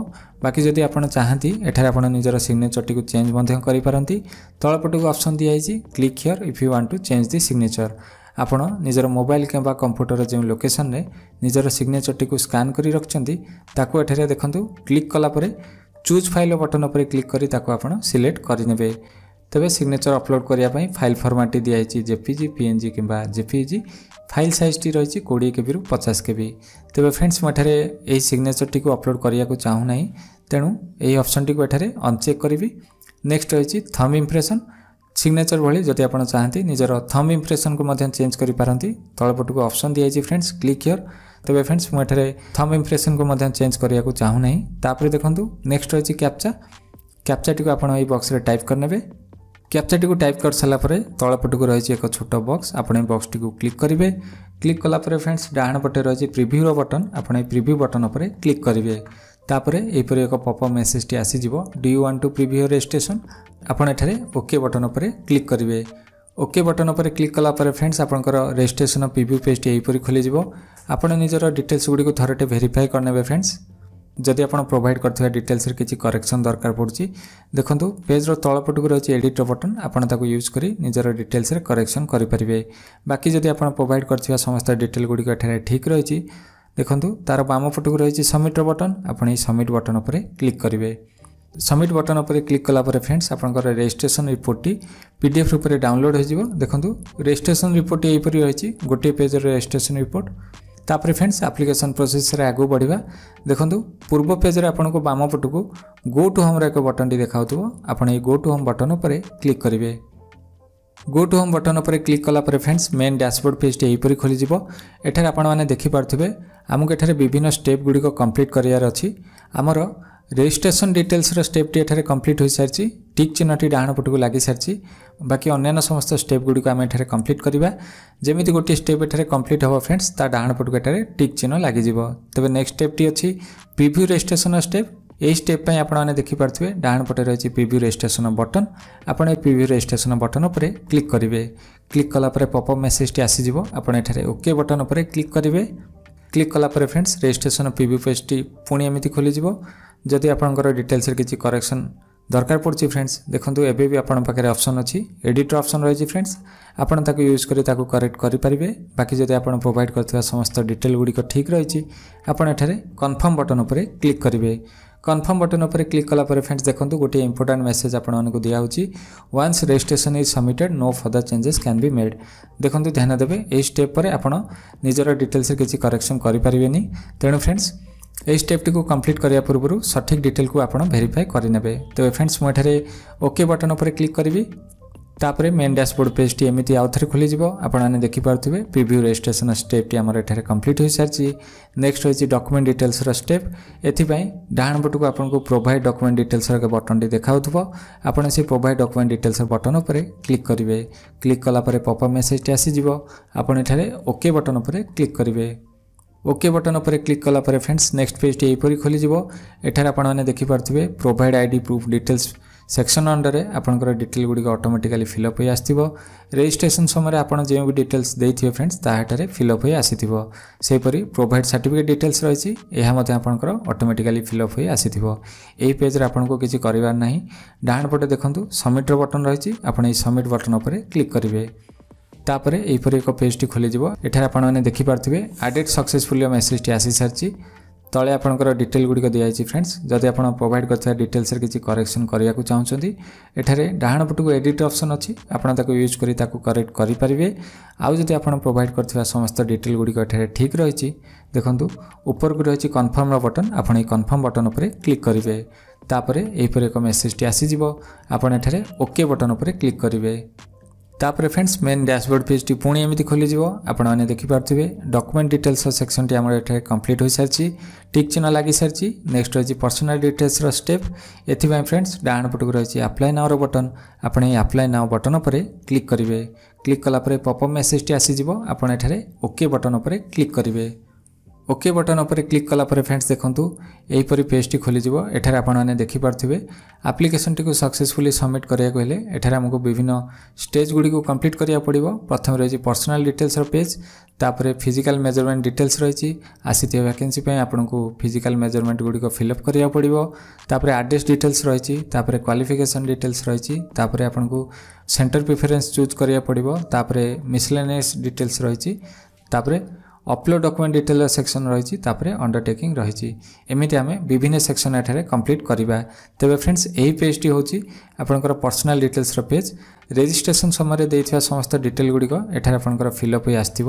ବାକି ଯଦି ଆପଣ ଚାହାନ୍ତି ଏଠାରେ ଆପଣ ନିଜର ସିଗ୍ନେଚରଟିକୁ ଚେଞ୍ଜ ମଧ୍ୟ କରିପାରନ୍ତି ତଳପଟକୁ ଅପସନ୍ ଦିଆହେଇଛି click here if you want to change the signature ଆପଣ ନିଜର ମୋବାଇଲ କିମ୍ବା କମ୍ପ୍ୟୁଟର ଯେଉଁ ଲୋକେସନରେ ନିଜର ସିଗ୍ନେଚରଟିକୁ ସ୍କାନ୍ କରି ରଖିଛନ୍ତି ତାକୁ ଏଠାରେ ଦେଖନ୍ତୁ କ୍ଲିକ୍ କଲାପରେ ଚୁଜ୍ ଫାଇଲ୍ ବଟନ୍ ଉପରେ କ୍ଲିକ୍ କରି ତାକୁ ଆପଣ ସିଲେକ୍ଟ କରିନେବେ ତେବେ ସିଗ୍ନେଚର ଅପଲୋଡ଼ କରିବା ପାଇଁ ଫାଇଲ୍ ଫର୍ମାଟଟି ଦିଆହେଇଛି ଜେପିଜି ପିଏନ୍ଜି କିମ୍ବା ଜେପିଜି ଫାଇଲ୍ ସାଇଜ୍ଟି ରହିଛି କୋଡ଼ିଏ କେବିରୁ ପଚାଶ କେବି ତେବେ ଫ୍ରେଣ୍ଡସ୍ ମୁଁ ଏଠାରେ ଏହି ସିଗ୍ନେଚରଟିକୁ ଅପଲୋଡ଼ କରିବାକୁ ଚାହୁଁନାହିଁ ତେଣୁ ଏହି ଅପସନ୍ଟିକୁ ଏଠାରେ ଅନଚେକ୍ କରିବି ନେକ୍ସଟ ରହିଛି ଥମ୍ ଇମ୍ପ୍ରେସନ୍ ସିଗ୍ନେଚର୍ ଭଳି ଯଦି ଆପଣ ଚାହାନ୍ତି ନିଜର ଥମ୍ ଇମ୍ପ୍ରେସନ୍କୁ ମଧ୍ୟ ଚେଞ୍ଜ କରିପାରନ୍ତି ତଳପଟକୁ ଅପସନ୍ ଦିଆଯାଇଛି ଫ୍ରେଣ୍ଡସ୍ କ୍ଲିକ୍ ହିଅର୍ ତେବେ ଫ୍ରେଣ୍ଡସ୍ ମୁଁ ଏଠାରେ ଥମ୍ ଇମ୍ପ୍ରେସନ୍କୁ ମଧ୍ୟ ଚେଞ୍ଜ କରିବାକୁ ଚାହୁଁନାହିଁ ତାପରେ ଦେଖନ୍ତୁ ନେକ୍ସଟ ରହିଛି କ୍ୟାପ୍ଚା କ୍ୟାପ୍ଚାଟିକୁ ଆପଣ ଏହି ବକ୍ସରେ ଟାଇପ୍ କରିନେବେ କ୍ୟାପ୍ଚାଟିକୁ ଟାଇପ୍ କରିସାରିଲା ପରେ ତଳପଟକୁ ରହିଛି ଏକ ଛୋଟ ବକ୍ସ ଆପଣ ଏହି ବକ୍ସଟିକୁ କ୍ଲିକ୍ କରିବେ କ୍ଲିକ୍ କଲା ପରେ ଫ୍ରେଣ୍ଡସ୍ ଡାହାଣ ପଟେ ରହିଛି ପ୍ରିଭ୍ୟୁର ବଟନ୍ ଆପଣ ଏହି ପ୍ରିଭ୍ୟୁ ବଟନ୍ ଉପରେ କ୍ଲିକ୍ କରିବେ ତାପରେ ଏହିପରି ଏକ ପପ୍ ମେସେଜଟି ଆସିଯିବ do you want to preview registration ଆପଣ ଏଠାରେ ଓକେ ବଟନ୍ ଉପରେ କ୍ଲିକ୍ କରିବେ ଓକେ ବଟନ୍ ଉପରେ କ୍ଲିକ୍ କଲା ପରେ ଫ୍ରେଣ୍ଡସ୍ ଆପଣଙ୍କର ରେଜିଷ୍ଟ୍ରେସନ୍ ପ୍ରିଭ୍ୟୁ ପେଜ୍ଟି ଏହିପରି ଖୋଲିଯିବ ଆପଣ ନିଜର ଡିଟେଲ୍ସ ଗୁଡ଼ିକୁ ଥରଟେ ଭେରିଫାଏ କରିନେବେ ଫ୍ରେଣ୍ଡସ୍ ଯଦି ଆପଣ ପ୍ରୋଭାଇଡ଼ କରିଥିବା ଡିଟେଲ୍ସରେ କିଛି କରେକ୍ସନ୍ ଦରକାର ପଡ଼ୁଛି ଦେଖନ୍ତୁ ପେଜ୍ର ତଳପଟକୁ ରହିଛି ଏଡ଼ିଟ୍ର ବଟନ୍ ଆପଣ ତାକୁ ୟୁଜ୍ କରି ନିଜର ଡିଟେଲ୍ସରେ କରେକ୍ସନ୍ କରିପାରିବେ ବାକି ଯଦି ଆପଣ ପ୍ରୋଭାଇଡ଼ କରିଥିବା ସମସ୍ତ ଡିଟେଲ୍ ଗୁଡ଼ିକ ଏଠାରେ ଠିକ୍ ରହିଛି ଦେଖନ୍ତୁ ତା'ର ବାମ ପଟକୁ ରହିଛି ସବମିଟ୍ର ବଟନ୍ ଆପଣ ଏହି ସବମିଟ୍ ବଟନ୍ ଉପରେ କ୍ଲିକ୍ କରିବେ ସବମିଟ୍ ବଟନ୍ ଉପରେ କ୍ଲିକ୍ କଲା ପରେ ଫ୍ରେଣ୍ଡସ୍ ଆପଣଙ୍କର ରେଜିଷ୍ଟ୍ରେସନ୍ ରିପୋର୍ଟଟି ପି ଡି ଏଫ୍ ରୂପରେ ଡାଉନଲୋଡ଼୍ ହୋଇଯିବ ଦେଖନ୍ତୁ ରେଜିଷ୍ଟ୍ରେସନ୍ ରିପୋର୍ଟଟି ଏହିପରି ରହିଛି ଗୋଟିଏ ପେଜ୍ର ରେଜିଷ୍ଟ୍ରେସନ୍ ରିପୋର୍ଟ ତାପରେ ଫ୍ରେଣ୍ଡସ୍ ଆପ୍ଲିକେସନ୍ ପ୍ରୋସେସ୍ରେ ଆଗକୁ ବଢ଼ିବା ଦେଖନ୍ତୁ ପୂର୍ବ ପେଜ୍ରେ ଆପଣଙ୍କୁ ବାମ ପଟକୁ ଗୋ ଟୁ ହୋମ୍ର ଏକ ବଟନ୍ଟି ଦେଖାଉଥିବ ଆପଣ ଏହି ଗୋ ଟୁ ହୋମ୍ ବଟନ୍ ଉପରେ କ୍ଲିକ୍ କରିବେ গো টু হোম বটন উপরে ক্লিক কলাপরে ফ্রেন্ডস মেন ড্যাশবোর্ড পেজটি এইপরি খোলিযোগ এখানে আপনার দেখিপারে আমি এখানে বিভিন্ন স্টেপগুড়ি কমপ্লিট করার অছি আমার রেজিষ্ট্রেসন ডিটেলসর স্টেপটি এখানে কমপ্লিট হয়ে সারি টিক চিহ্নটি ডাহাণ পটকু লাগি সারি বাকি অন্যান্য সমস্ত স্টেপগুড়ি আমি এখানে কমপ্লিট করা যেমি গোটিয়ে স্টেপ এখানে কমপ্লিট হব ফ্রেন্ডস তা ডাহাণ পটকু এখানে টিক চিহ্ন লাগিযোগ তবে নেক্সট স্টেপটি অ্রিভ্যু রেজিষ্ট্রেসন স্টেপ ଏହି ଷ୍ଟେପ୍ ପାଇଁ ଆପଣମାନେ ଦେଖିପାରୁଥିବେ ଡାହାଣ ପଟେ ରହିଛି ପ୍ରିଭ୍ୟୁ ରେଜିଷ୍ଟ୍ରେସନ ବଟନ୍ ଆପଣ ଏ ପ୍ରିଭ୍ୟୁ ରେଜିଷ୍ଟ୍ରେସନ ବଟନ୍ ଉପରେ କ୍ଲିକ୍ କରିବେ କ୍ଲିକ୍ କଲା ପରେ ପପଅପ୍ ମେସେଜଟି ଆସିଯିବ ଆପଣ ଏଠାରେ ଓକେ ବଟନ୍ ଉପରେ କ୍ଲିକ୍ କରିବେ କ୍ଲିକ୍ କଲା ପରେ ଫ୍ରେଣ୍ଡସ୍ ରେଜିଷ୍ଟ୍ରେସନ ପ୍ରିଭ୍ୟୁ ପେଜ୍ଟି ପୁଣି ଏମିତି ଖୋଲିଯିବ ଯଦି ଆପଣଙ୍କର ଡିଟେଲ୍ସରେ କିଛି କରେକ୍ସନ୍ ଦରକାର ପଡ଼ୁଛି ଫ୍ରେଣ୍ଡସ୍ ଦେଖନ୍ତୁ ଏବେ ବି ଆପଣଙ୍କ ପାଖରେ ଅପସନ୍ ଅଛି ଏଡ଼ିଟ୍ର ଅପସନ୍ ରହିଛି ଫ୍ରେଣ୍ଡସ୍ ଆପଣ ତାକୁ ୟୁଜ୍ କରି ତାକୁ କରେକ୍ଟ କରିପାରିବେ ବାକି ଯଦି ଆପଣ ପ୍ରୋଭାଇଡ଼ କରିଥିବା ସମସ୍ତ ଡିଟେଲ୍ ଗୁଡ଼ିକ ଠିକ୍ ରହିଛି ଆପଣ ଏଠାରେ କନଫର୍ମ ବଟନ୍ ଉପରେ କ୍ଲିକ୍ କରିବେ কনফর্ম বটন উপরে ক্লিক কলাপরে ফ্রেন্ডস দেখুন গোটিয়ে ইম্পর্টাট মেসেজ আপনার দিয়াহচ্ছে once registration is submitted no further changes can be made দেখুন ধ্যান দেবে এই স্টেপ পরে আপনার নিজের ডিটেলসে কিছু করেকশন করে পারবে তেণু ফ্রেন্ডস এই স্টেপটি কমপ্লিট করা পূর্ব সঠিক ডিটেল কু আপনার ভেরিফাই করে নেবে তবে ফ্রেন্ডস মু এখানে ওকে বটন উপরে ক্লিক করবি ତାପରେ ମେନ୍ ଡ୍ୟାସବୋର୍ଡ଼ ପେଜ୍ଟି ଏମିତି ଆଉ ଥରେ ଖୋଲିଯିବ ଆପଣମାନେ ଦେଖିପାରୁଥିବେ ପ୍ରିଭ୍ୟୁ ରେଜିଷ୍ଟ୍ରେସନ୍ ଷ୍ଟେପ୍ଟି ଆମର ଏଠାରେ କମ୍ପ୍ଲିଟ୍ ହୋଇସାରିଛି ନେକ୍ସଟ ରହିଛି ଡକୁମେଣ୍ଟ ଡିଟେଲ୍ସର ଷ୍ଟେପ୍ ଏଥିପାଇଁ ଡାହାଣ ପଟକୁ ଆପଣଙ୍କୁ ପ୍ରୋଭାଇଡ଼ ଡକୁମେଣ୍ଟ ଡିଟେଲ୍ସର ବଟନଟି ଦେଖାଉଥିବ ଆପଣ ସେ ପ୍ରୋଭାଇଡ଼ ଡକୁମେଣ୍ଟ ଡିଟେଲ୍ସର ବଟନ ଉପରେ କ୍ଲିକ୍ କରିବେ କ୍ଲିକ୍ କଲା ପରେ ପପ୍ ମେସେଜଟି ଆସିଯିବ ଆପଣ ଏଠାରେ ଓକେ ବଟନ ଉପରେ କ୍ଲିକ୍ କରିବେ ଓକେ ବଟନ ଉପରେ କ୍ଲିକ୍ କଲା ପରେ ଫ୍ରେଣ୍ଡସ୍ ନେକ୍ସଟ ପେଜ୍ଟି ଏହିପରି ଖୋଲିଯିବ ଏଠାରେ ଆପଣମାନେ ଦେଖିପାରୁଥିବେ provide I D proof details section ଅଣ୍ଡରରେ ଆପଣଙ୍କର ଡିଟେଲ୍ ଗୁଡ଼ିକ ଅଟୋମେଟିକାଲି ଫିଲ୍ଅପ୍ ହୋଇ ଆସିଥିବ ରେଜିଷ୍ଟ୍ରେସନ୍ ସମୟରେ ଆପଣ ଯେଉଁ ବି ଡିଟେଲ୍ସ ଦେଇଥିବେ ଫ୍ରେଣ୍ଡସ୍ ତାହାଠାରେ ଫିଲ୍ଅପ୍ ହୋଇ ଆସିଥିବ ସେହିପରି ପ୍ରୋଭାଇଡ଼ ସାର୍ଟିଫିକେଟ୍ ଡିଟେଲ୍ସ ରହିଛି ଏହା ମଧ୍ୟ ଆପଣଙ୍କର ଅଟୋମେଟିକାଲି ଫିଲ୍ଅପ୍ ହୋଇ ଆସିଥିବ ଏହି ପେଜ୍ରେ ଆପଣଙ୍କୁ କିଛି କରିବାର ନାହିଁ ଡାହାଣ ପଟେ ଦେଖନ୍ତୁ ସବମିଟ୍ର ବଟନ୍ ରହିଛି ଆପଣ ଏହି ସବମିଟ୍ ବଟନ୍ ଉପରେ କ୍ଲିକ୍ କରିବେ ତାପରେ ଏହିପରି ଏକ ପେଜ୍ଟି ଖୋଲିଯିବ ଏଠାରେ ଆପଣମାନେ ଦେଖିପାରୁଥିବେ ଆଡେଡ୍ ସକ୍ସେସଫୁଲି ମେସେଜ୍ଟି ଆସିସାରିଛି ତଳେ ଆପଣଙ୍କର ଡିଟେଲ୍ ଗୁଡ଼ିକ ଦିଆଯାଇଛି ଫ୍ରେଣ୍ଡସ୍ ଯଦି ଆପଣ ପ୍ରୋଭାଇଡ଼ କରିଥିବା ଡିଟେଲ୍ସରେ କିଛି କରେକ୍ସନ୍ କରିବାକୁ ଚାହୁଁଛନ୍ତି ଏଠାରେ ଡାହାଣ ପଟକୁ ଏଡ଼ିଟ୍ ଅପସନ୍ ଅଛି ଆପଣ ତାକୁ ୟୁଜ୍ କରି ତାକୁ କରେକ୍ଟ କରିପାରିବେ ଆଉ ଯଦି ଆପଣ ପ୍ରୋଭାଇଡ଼ କରିଥିବା ସମସ୍ତ ଡିଟେଲ୍ ଗୁଡ଼ିକ ଏଠାରେ ଠିକ୍ ରହିଛି ଦେଖନ୍ତୁ ଉପରକୁ ରହିଛି କନଫର୍ମର ବଟନ୍ ଆପଣ ଏହି କନଫର୍ମ ବଟନ୍ ଉପରେ କ୍ଲିକ୍ କରିବେ ତାପରେ ଏହିପରି ଏକ ମେସେଜଟି ଆସିଯିବ ଆପଣ ଏଠାରେ ଓକେ ବଟନ୍ ଉପରେ କ୍ଲିକ୍ କରିବେ তাপরে ফ্রেন্ডস মেন ড্যাশবোর্ড পেজটি পুঁ এমনি খোলিযোগ আপনার দেখিপারে ডকুমেন্ট ডিটেলসর সেকশনটি আমার এখানে কমপ্লিট হয়ে সারি টিক চিহ্ন লাগি সারি নেক্সট রয়েছে পর্সোনাল ডিটেলসর স্টেপ এথিপাই ফ্রেন্ডস ডাহাণ পটক রয়েছে আপ্লাই নাওর বটন আপনার এই আপ্লাই নাও বটন উপরে ক্লিক করবে ক্লিক কলাপরে পপঅপ মেসেজটি আসিযোগ আপনার এখানে ওকে বটন উপরে ক্লিক করবে ଓକେ ବଟନ୍ ଉପରେ କ୍ଲିକ୍ କଲା ପରେ ଫ୍ରେଣ୍ଡସ୍ ଦେଖନ୍ତୁ ଏହିପରି ପେଜ୍ଟି ଖୋଲିଯିବ ଏଠାରେ ଆପଣମାନେ ଦେଖିପାରୁଥିବେ ଆପ୍ଲିକେସନ୍ଟିକୁ ସକ୍ସେସଫୁଲି ସବମିଟ୍ କରିବାକୁ ହେଲେ ଏଠାରେ ଆମକୁ ବିଭିନ୍ନ ଷ୍ଟେଜ୍ ଗୁଡ଼ିକୁ କମ୍ପ୍ଲିଟ୍ କରିବାକୁ ପଡ଼ିବ ପ୍ରଥମେ ରହିଛି ପର୍ସନାଲ୍ ଡିଟେଲ୍ସର ପେଜ୍ ତାପରେ ଫିଜିକାଲ୍ ମେଜରମେଣ୍ଟ ଡିଟେଲ୍ସ ରହିଛି ଆସିଥିବା ଭ୍ୟାକେନ୍ସି ପାଇଁ ଆପଣଙ୍କୁ ଫିଜିକାଲ୍ ମେଜରମେଣ୍ଟ ଗୁଡ଼ିକ ଫିଲ୍ଅପ୍ କରିବାକୁ ପଡ଼ିବ ତାପରେ ଆଡ୍ରେସ୍ ଡିଟେଲ୍ସ ରହିଛି ତାପରେ କ୍ୱାଲିଫିକେସନ୍ ଡିଟେଲ୍ସ ରହିଛି ତାପରେ ଆପଣଙ୍କୁ ସେଣ୍ଟର ପ୍ରିଫରେନ୍ସ ଚୁଜ୍ କରିବାକୁ ପଡ଼ିବ ତାପରେ ମିସଲେନିୟସ୍ ଡିଟେଲ୍ସ ରହିଛି ତାପରେ ଅପଲୋଡ଼ ଡକୁମେଣ୍ଟ ଡିଟେଲର ସେକ୍ସନ୍ ରହିଛି ତାପରେ ଅଣ୍ଡରଟେକିଂ ରହିଛି ଏମିତି ଆମେ ବିଭିନ୍ନ ସେକ୍ସନ୍ ଏଠାରେ କମ୍ପ୍ଲିଟ୍ କରିବା ତେବେ ଫ୍ରେଣ୍ଡସ୍ ଏହି ପେଜ୍ଟି ହେଉଛି ଆପଣଙ୍କର ପର୍ସନାଲ ଡିଟେଲ୍ସର ପେଜ୍ ରେଜିଷ୍ଟ୍ରେସନ୍ ସମୟରେ ଦେଇଥିବା ସମସ୍ତ ଡିଟେଲ୍ ଗୁଡ଼ିକ ଏଠାରେ ଆପଣଙ୍କର ଫିଲ୍ଅପ୍ ହୋଇ ଆସିଥିବ